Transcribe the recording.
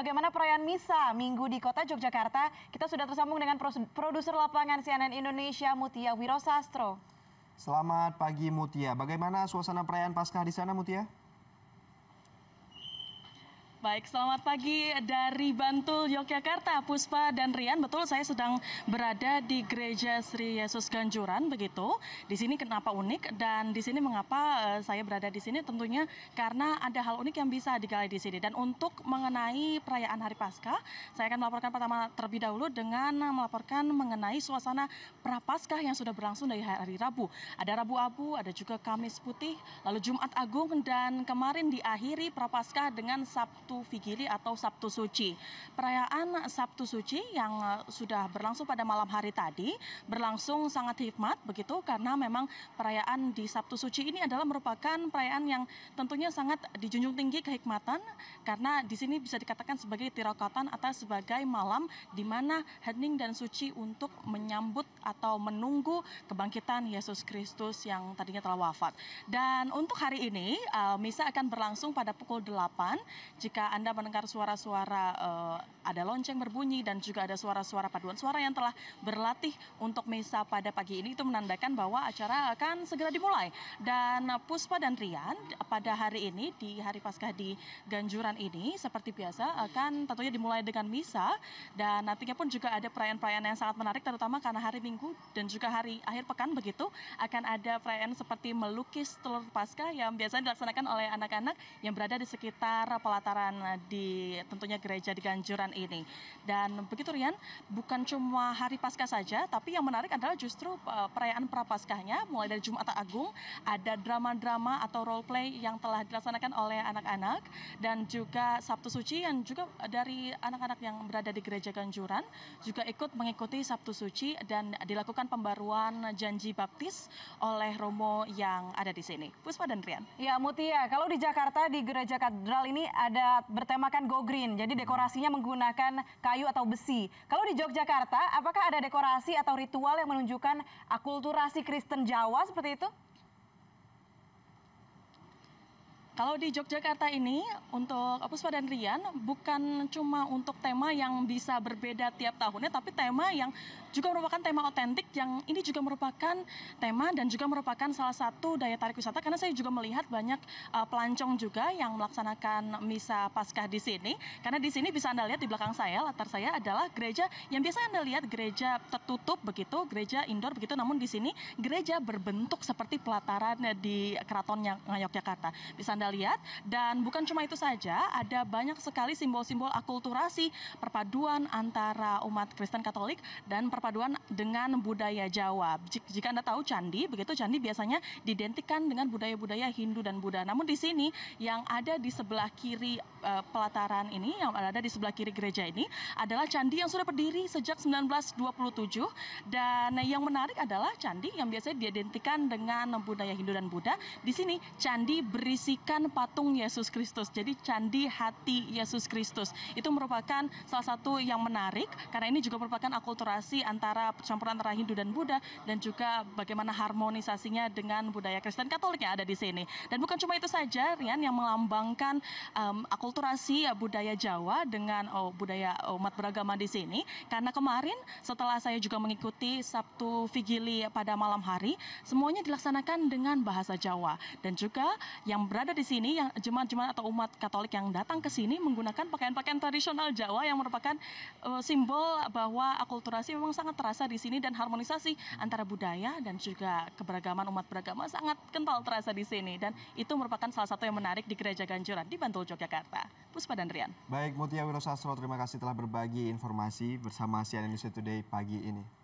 bagaimana perayaan Misa Minggu di Kota Yogyakarta. Kita sudah tersambung dengan produser lapangan CNN Indonesia Mutia Wirosastro. Selamat pagi Mutia. Bagaimana suasana perayaan Paskah di sana Mutia? Baik, selamat pagi dari Bantul, Yogyakarta, Puspa dan Rian. Betul, saya sedang berada di Gereja Sri Yesus Ganjuran, begitu. Di sini kenapa unik dan di sini mengapa eh, saya berada di sini tentunya karena ada hal unik yang bisa digali di sini. Dan untuk mengenai perayaan Hari Paskah, saya akan melaporkan pertama terlebih dahulu dengan melaporkan mengenai suasana Prapaskah yang sudah berlangsung dari hari Rabu. Ada Rabu Abu, ada juga Kamis Putih, lalu Jumat Agung dan kemarin diakhiri Prapaskah dengan Sabtu Sabtu Vigili atau Sabtu Suci. Perayaan Sabtu Suci yang eh, sudah berlangsung pada malam hari tadi berlangsung sangat hikmat begitu karena memang perayaan di Sabtu Suci ini adalah merupakan perayaan yang tentunya sangat dijunjung tinggi kehikmatan karena di sini bisa dikatakan sebagai tirakatan atau sebagai malam di mana hening dan suci untuk menyambut atau menunggu kebangkitan Yesus Kristus yang tadinya telah wafat. Dan untuk hari ini eh, misa akan berlangsung pada pukul 8 jika jika Anda mendengar suara-suara eh, ada lonceng berbunyi dan juga ada suara-suara paduan suara yang telah berlatih untuk misa pada pagi ini itu menandakan bahwa acara akan segera dimulai. Dan Puspa dan Rian pada hari ini di hari Paskah di Ganjuran ini seperti biasa akan tentunya dimulai dengan misa dan nantinya pun juga ada perayaan-perayaan yang sangat menarik terutama karena hari Minggu dan juga hari akhir pekan begitu akan ada perayaan seperti melukis telur Paskah yang biasanya dilaksanakan oleh anak-anak yang berada di sekitar pelataran dilakukan eh, di tentunya gereja di Ganjuran ini. Dan begitu Rian, bukan cuma hari Paskah saja, tapi yang menarik adalah justru eh, perayaan Prapaskahnya mulai dari Jumat Agung ada drama-drama atau role play yang telah dilaksanakan oleh anak-anak dan juga Sabtu Suci yang juga dari anak-anak yang berada di gereja Ganjuran juga ikut mengikuti Sabtu Suci dan dilakukan pembaruan janji baptis oleh Romo yang ada di sini. Puspa dan Rian. Ya Mutia, kalau di Jakarta di gereja katedral ini ada Barat bertemakan go green, jadi dekorasinya menggunakan kayu atau besi. Kalau di Yogyakarta, apakah ada dekorasi atau ritual yang menunjukkan akulturasi Kristen Jawa seperti itu? Kalau di Yogyakarta ini untuk Puspa dan Rian bukan cuma untuk tema yang bisa berbeda tiap tahunnya tapi tema yang juga merupakan tema otentik yang ini juga merupakan tema dan juga merupakan salah satu daya tarik wisata karena saya juga melihat banyak uh, pelancong juga yang melaksanakan misa Paskah di sini. Karena di sini bisa Anda lihat di belakang saya, latar saya adalah gereja yang biasa Anda lihat gereja tertutup begitu, gereja indoor begitu, namun di sini gereja berbentuk seperti pelataran di keraton Yogyakarta. Bisa Anda lihat dan bukan cuma itu saja, ada banyak sekali simbol-simbol akulturasi perpaduan antara umat Kristen Katolik dan per perpaduan dengan budaya Jawa. Jika Anda tahu candi, begitu candi biasanya didentikan dengan budaya-budaya Hindu dan Buddha. Namun di sini yang ada di sebelah kiri e, pelataran ini, yang ada di sebelah kiri gereja ini adalah candi yang sudah berdiri sejak 1927 dan yang menarik adalah candi yang biasanya diidentikan dengan budaya Hindu dan Buddha. Di sini candi berisikan patung Yesus Kristus. Jadi candi hati Yesus Kristus. Itu merupakan salah satu yang menarik karena ini juga merupakan akulturasi antara percampuran antara Hindu dan Buddha dan juga bagaimana harmonisasinya dengan budaya Kristen Katolik yang ada di sini. Dan bukan cuma itu saja, Rian yang melambangkan um, akulturasi ya, budaya Jawa dengan oh, budaya oh, umat beragama di sini. Karena kemarin setelah saya juga mengikuti Sabtu Vigili pada malam hari, semuanya dilaksanakan dengan bahasa Jawa dan juga yang berada di sini yang jemaat-jemaat atau umat Katolik yang datang ke sini menggunakan pakaian-pakaian tradisional Jawa yang merupakan uh, simbol bahwa akulturasi memang sangat terasa di sini dan harmonisasi antara budaya dan juga keberagaman umat beragama sangat kental terasa di sini dan itu merupakan salah satu yang menarik di Gereja Ganjuran di Bantul Yogyakarta. Puspa dan Rian. Baik Mutia Wirosastro, terima kasih telah berbagi informasi bersama CNN Indonesia Today pagi ini.